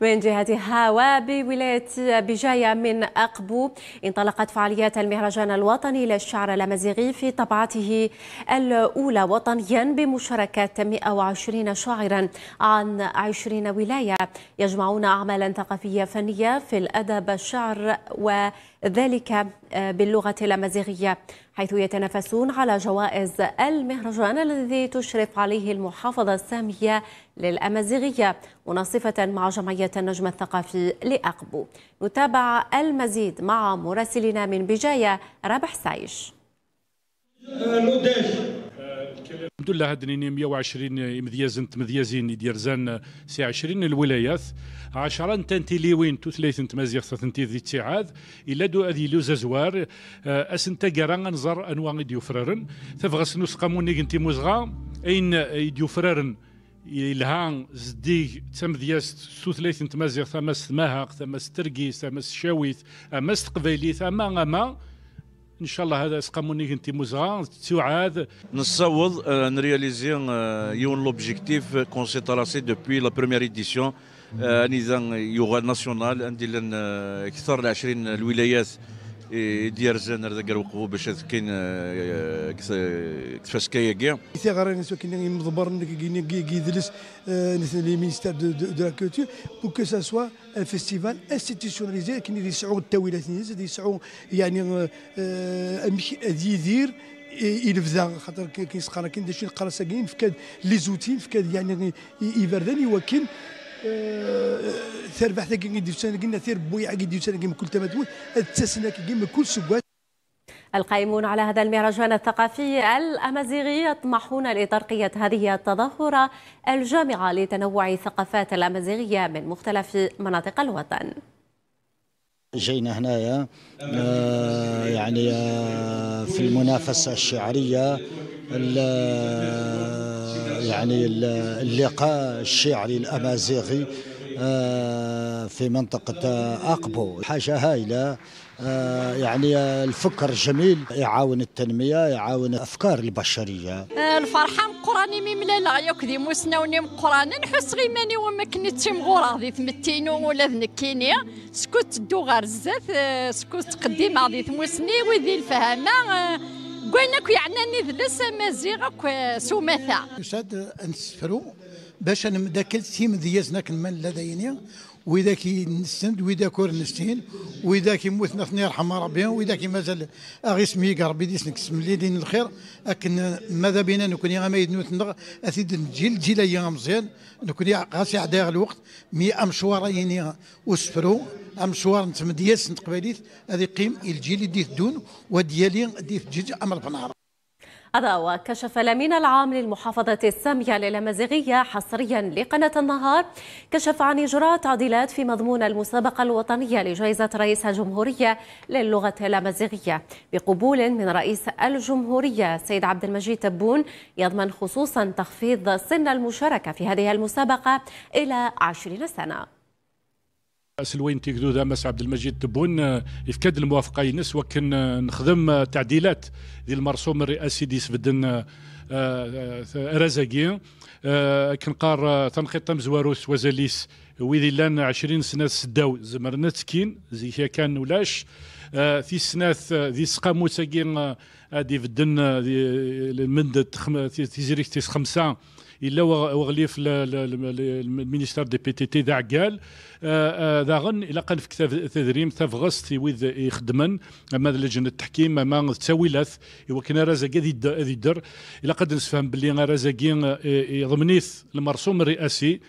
من جهتها وبولاية بجاية من أقبو انطلقت فعاليات المهرجان الوطني للشعر الأمازيغي في طبعته الأولى وطنيا بمشاركة 120 شاعرا عن 20 ولاية يجمعون أعمالا ثقافية فنية في الأدب الشعر وذلك باللغة الأمازيغية حيث يتنافسون على جوائز المهرجان الذي تشرف عليه المحافظة السامية للأمازيغية مناصفة مع جمعية النجم الثقافي لأقبو نتابع المزيد مع مراسلنا من بجاية رابح سايش الحمد لله هدنيني 120 مذيازن مذيازين ديرزان سي 20 الولايات 10 تنتي ليوين تو ثلاث انت مازيغ ثنتي ذي تسعاد الا دو اذي لو زوار اسنتا كارا نزر انواع فرارن تفغس نوس قاموني انت مزغا اين فرارن يلهان زدي تمدياس سوثليث نتمازيغ ثمس ماهاق ثمس ترقيس ثمس شاويث ثماس تقبيلي ثما أما ان شاء الله هذا اسقاموني انت موزا توعاد نصوض آه، نرياليزي آه، يون لوبجيكتيف كون سي تراسي دوبوي لا بروميير اديسيون اني يوغا ناسيونال عندي ندير آه، اكثر 20 الولايات يدير الجنر ذاك الوقو باش كاين آه، كيفاش كايا كاع سي غارين سو كاين مضبر يدلس آه، لي مينيستير دو لا كولتور بو كو سا سوا ان فيستيفال انستيتيسيوناليزي كاين اللي يسعوا التاويلات اللي يسعوا يعني امشي يدير يلفزا خاطر كيسقى كاين داشي القراصه في فكاد لي في فكاد يعني يبردان ولكن ثير بحثا كي سنه قلنا ثير بويعة كي سنه كي كل تمدوي تسنا كي كل سوات القائمون على هذا المهرجان الثقافي الأمازيغي يطمحون لترقية هذه التظاهرة الجامعة لتنوع الثقافات الأمازيغية من مختلف مناطق الوطن جينا هنايا آه يعني آه في المنافسة الشعرية آه، يعني اللقاء الشعري الأمازيغي آه، في منطقة أقبو حاجة هائلة آه، يعني الفكر جميل يعاون التنمية يعاون أفكار البشرية الفرحة مقراني دي يكذي مسنوني مقراني نحس غيماني وما كنت مغورة غادي ثمتينو ولا ذنكيني سكوت دو غير آه، سكوت قديم عضي ثموسني وذي الفهمة كوينك يعني نذلس مزيغك سوماثا. يساد نسفرو باش مداكل سيم ديازنا كنمان لدينا واذا كي نسند واذا كور نستين واذا كيموتنا ثني يرحم ربي واذا مازال اغي سميك ربي ديسنك سم لي دين الخير اكن ماذا بينا نكون غاما يدنو تنغ اثيد الجيل جيل أيام مزيان نكوني قاسي عدا الوقت مي امشوار يعني وسفرو امشوار نتمدياس نتقباليت هذه قيم الجيل ديث دون وديالي ديث جيج امر بنهار هذا وكشف الأمين العام للمحافظة السامية للامازيغيه حصريا لقناة النهار كشف عن إجراء تعديلات في مضمون المسابقة الوطنية لجائزة رئيس الجمهورية للغة الأمازيغية بقبول من رئيس الجمهورية سيد عبد المجيد تبون يضمن خصوصا تخفيض سن المشاركة في هذه المسابقة إلى عشرين سنة سلوين تيكدود مس عبد المجيد تبون آه، يفكد الموافقه ينس وكن آه، نخدم آه، تعديلات ديال المرسوم الرئاسي ديس بدن رزاقي كنقار تنخيط مزواروس وزاليس ويدي لان 20 سنه سداو زمرنا تسكين زي كان ولاش في سنة ذي سقامو ساقين هادي في الدن من تيس خمسه الا وغليف المينيستر دي بي تي تي ذا عقال آه، آه، ذاغن الا قال في تدريم تفغس ويذ يخدمن اما لجنه التحكيم اما تساويلات يوكن رازاكي هذه الدر الا قد نسفهم باللي رازاكي يضمنيث المرسوم الرئاسي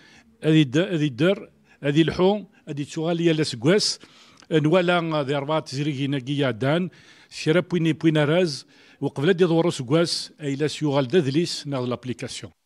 هذه الدر هذه الحو هذه تشوغاليا لاسكواس نوالا ذي اربعه تزريقي نقيا دان شرب بويني بوينا راز وقبل دي دورو سكواس اي لا سيوغال دادليس ناغ لابليكاسيون